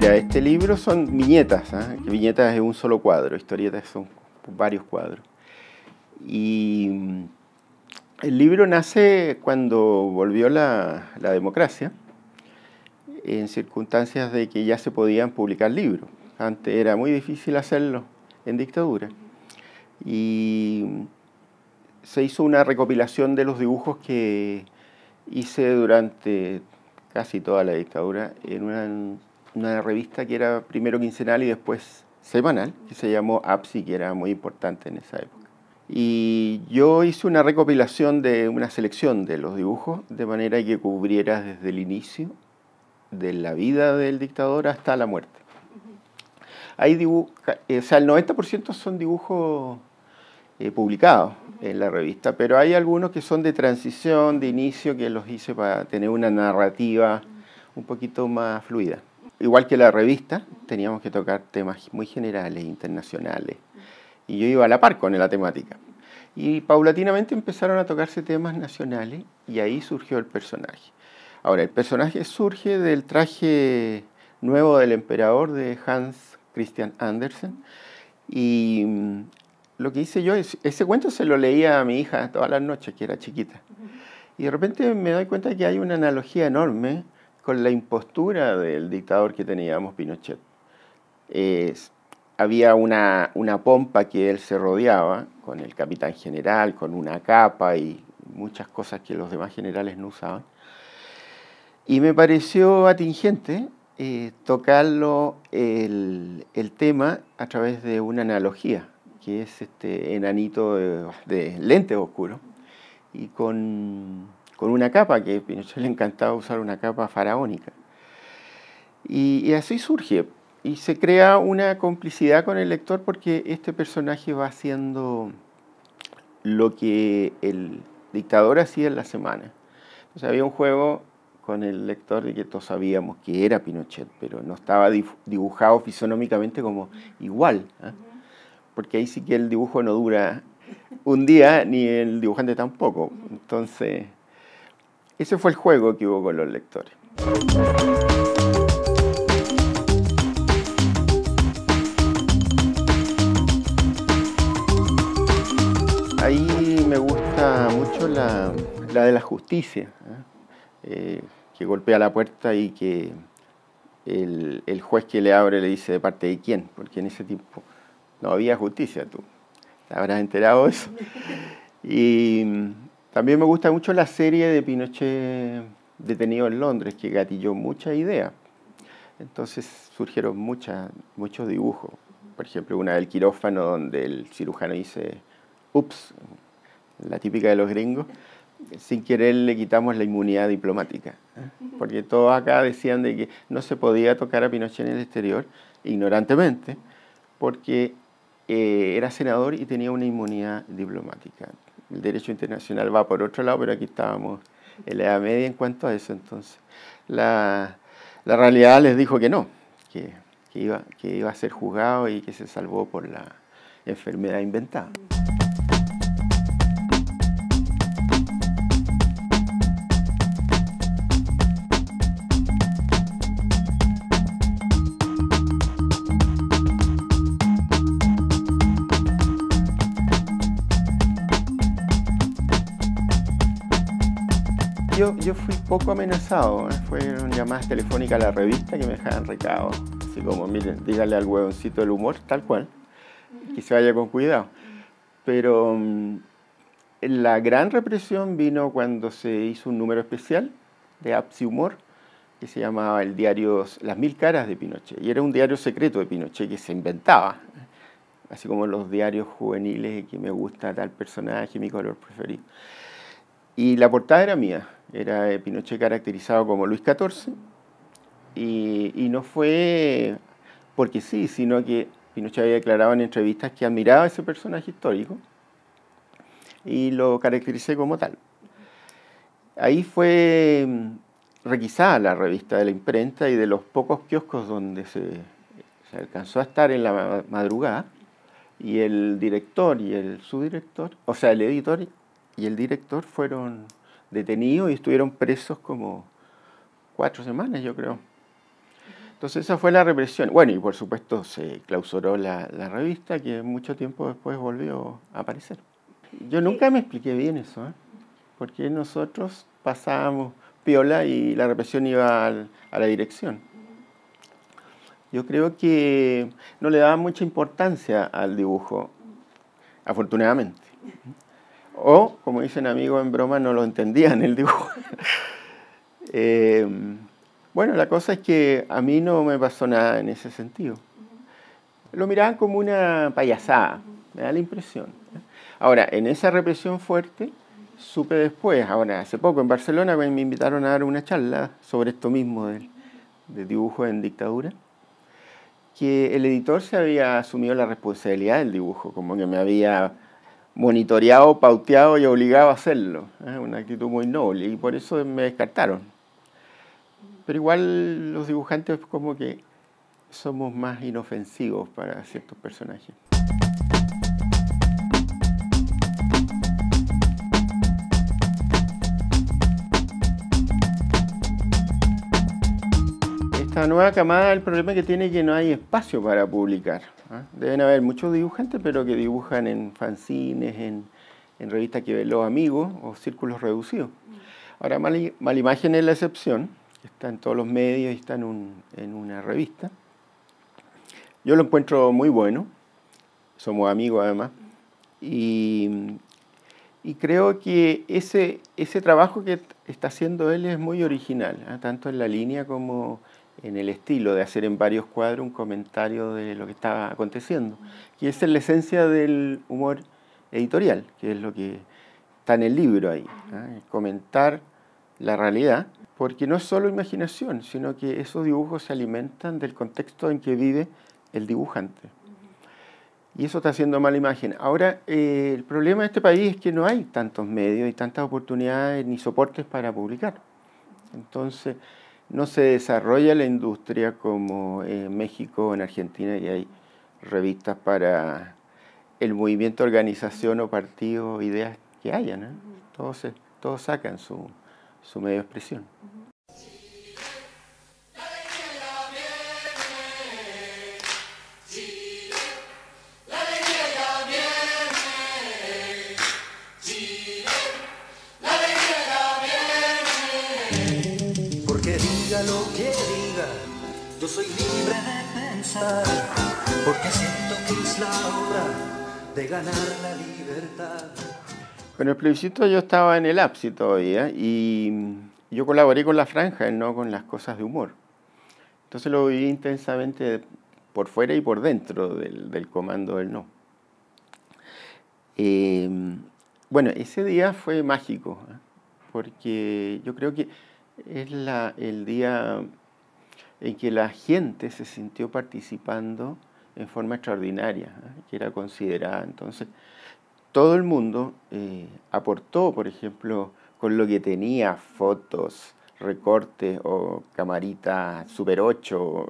mira, este libro son viñetas, ¿ah? viñetas es un solo cuadro, historietas son varios cuadros. Y mm, el libro nace cuando volvió la, democracia, en circunstancias de que ya se podían publicar libros. Antes era muy difícil hacerlo en dictadura. Y mm, se hizo una recopilación de los dibujos que hice durante casi toda la dictadura en una una revista que era primero quincenal y después semanal, que se llamó APSI, que era muy importante en esa época. Y yo hice una recopilación de una selección de los dibujos, de manera que cubriera desde el inicio de la vida del dictador hasta la muerte. Hay dibujos, eh, o sea, el 90% son dibujos eh, publicados en la revista, pero hay algunos que son de transición, de inicio, que los hice para tener una narrativa un poquito más fluida igual que la revista, teníamos que tocar temas muy generales, internacionales. Y yo iba a la par con la temática. Y paulatinamente empezaron a tocarse temas nacionales y ahí surgió el personaje. Ahora, el personaje surge del traje nuevo del emperador de Hans Christian Andersen. Y mm, lo que hice yo es, ese cuento se lo leía a mi hija todas las noches, que era chiquita. Y de repente me doy cuenta que hay una analogía enorme la impostura del dictador que teníamos, Pinochet. había una, pompa que él se rodeaba con el capitán general, con una capa y muchas cosas que los demás generales no usaban. Y me pareció atingente eh, tocarlo el, tema a través de una analogía, que es este enanito de, de lentes oscuros y con con una capa, que a Pinochet le encantaba usar una capa faraónica. Y, así surge, y se crea una complicidad con el lector porque este personaje va haciendo lo que el dictador hacía en la semana. Entonces había un juego con el lector de que todos sabíamos que era Pinochet, pero no estaba dibujado fisonómicamente como igual, ¿ah? porque ahí sí que el dibujo no dura un día, ni el dibujante tampoco. Entonces ese fue el juego que hubo con los lectores. Ahí me gusta mucho la, de la justicia, ¿eh? Eh, que golpea la puerta y que el, juez que le abre le dice de parte de quién, porque en ese tiempo no había justicia, tú te habrás enterado eso. Y también me gusta mucho la serie de Pinochet detenido en Londres, que gatilló mucha idea. Entonces surgieron muchas, muchos dibujos. Por ejemplo, una del quirófano donde el cirujano dice, ups, la típica de los gringos, sin querer le quitamos la inmunidad diplomática. Porque todos acá decían de que no se podía tocar a Pinochet en el exterior, ignorantemente, porque eh, era senador y tenía una inmunidad diplomática. El derecho internacional va por otro lado, pero aquí estábamos en la Edad Media en cuanto a eso. Entonces, la, realidad les dijo que no, que, iba, que iba a ser juzgado y que se salvó por la enfermedad inventada. yo, yo fui poco amenazado. ¿eh? Fueron llamadas telefónicas a la revista que me dejaban recado Así como, miren, dígale al huevoncito del humor, tal cual, que se vaya con cuidado. Pero mm, la gran represión vino cuando se hizo un número especial de Apsi Humor que se llamaba el diario Las Mil Caras de Pinochet. Y era un diario secreto de Pinochet que se inventaba. ¿eh? Así como los diarios juveniles que me gusta tal personaje, mi color preferido. Y la portada era mía, era eh, Pinochet caracterizado como Luis XIV. Y, no fue porque sí, sino que Pinochet había declarado en entrevistas que admiraba a ese personaje histórico y lo caractericé como tal. Ahí fue mm, requisada la revista de la imprenta y de los pocos kioscos donde se alcanzó a estar en la madrugada, y el director y el subdirector, o sea, el editor y el director fueron detenidos y estuvieron presos como cuatro semanas, yo creo. Entonces esa fue la represión. Bueno, y por supuesto se clausuró la, revista que mucho tiempo después volvió a aparecer. Yo nunca me expliqué bien eso, ¿eh? porque nosotros pasábamos piola y la represión iba a la dirección. Yo creo que no le daba mucha importancia al dibujo, afortunadamente. O, como dicen amigos en broma, no lo entendían el dibujo. Eh, bueno, la cosa es que a mí no me pasó nada en ese sentido. Lo miraban como una payasada, me da la impresión. ¿eh? Ahora, en esa represión fuerte, supe después, ahora hace poco en Barcelona me invitaron a dar una charla sobre esto mismo del dibujo en dictadura, que el editor se había asumido la responsabilidad del dibujo, como que me había monitoreado, pauteado y obligado a hacerlo. Es una actitud muy noble y por eso me descartaron. Pero igual los dibujantes como que somos más inofensivos para ciertos personajes. Esta nueva camada, el problema que tiene es que no hay espacio para publicar. ¿Ah? Deben haber muchos dibujantes, pero que dibujan en fanzines, en, revistas que ven los amigos o círculos reducidos. Ahora, Malimagen es la excepción, está en todos los medios y está en, un, en una revista. Yo lo encuentro muy bueno, somos amigos además, y, y creo que ese, ese trabajo que está haciendo él es muy original, ¿ah? tanto en la línea como en el estilo de hacer en varios cuadros un comentario de lo que estaba aconteciendo. Y esa es la esencia del humor editorial, que es lo que está en el libro ahí, ¿ah? comentar la realidad, porque no es solo imaginación, sino que esos dibujos se alimentan del contexto en que vive el dibujante. Y eso está haciendo mala imagen. Ahora, eh, el problema de este país es que no hay tantos medios y tantas oportunidades ni soportes para publicar. Entonces, no se desarrolla la industria como en eh, México o en Argentina, y hay revistas para el movimiento, organización o partido, ideas que hayan. Todos, todos sacan su, su medio de expresión. soy libre de pensar, porque siento que es la hora de ganar la libertad. Con el plebiscito yo estaba en el ápice todavía ¿eh? y yo colaboré con la franja, no con las cosas de humor. Entonces lo viví intensamente por fuera y por dentro del, comando del no. Em, bueno, ese día fue mágico, ¿eh? porque yo creo que es el día en que la gente se sintió participando en forma extraordinaria, ¿eh? que era considerada. Entonces, todo el mundo eh, aportó, por ejemplo, con lo que tenía, fotos, recortes o camarita Super 8,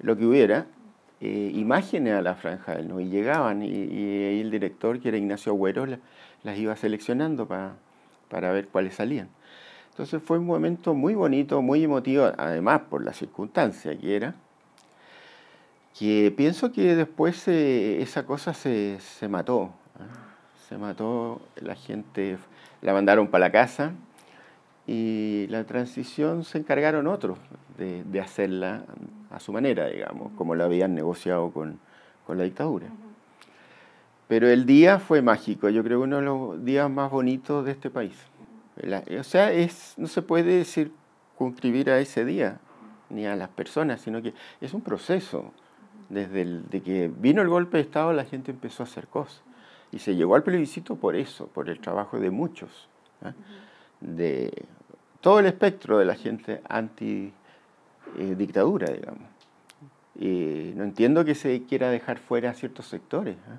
lo que hubiera, eh, imágenes a la franja del no y llegaban y, el director, que era Ignacio Agüero, las iba seleccionando para ver cuáles salían. Entonces fue un momento muy bonito, muy emotivo, además por la circunstancia que era, que pienso que después eh, esa cosa se, mató. ¿eh? Se mató, la gente la mandaron para la casa y la transición se encargaron otros de, hacerla a su manera, digamos, como la habían negociado con, la dictadura. Pero el día fue mágico, yo creo que uno de los días más bonitos de este país o sea, no se puede decir contribuir a ese día, ni a las personas, sino que es un proceso. Desde el, que vino el golpe de Estado, la gente empezó a hacer cosas. Y se llegó al plebiscito por eso, por el trabajo de muchos, ¿ah? de todo el espectro de la gente anti-dictadura, eh, digamos. Y no entiendo que se quiera dejar fuera a ciertos sectores. ¿ah?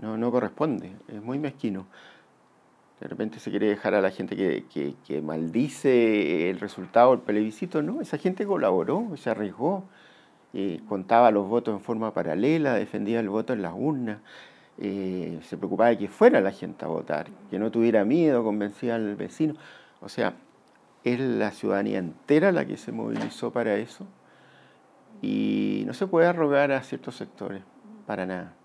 No, no corresponde, es muy mezquino. De repente se quiere dejar a la gente que, maldice el resultado del plebiscito. No, esa gente colaboró, se arriesgó, eh, contaba los votos en forma paralela, defendía el voto en las urnas, eh, se preocupaba de que fuera la gente a votar, que no tuviera miedo, convencía al vecino. O sea, es la ciudadanía entera la que se movilizó para eso y no se puede arrogar a ciertos sectores, para nada.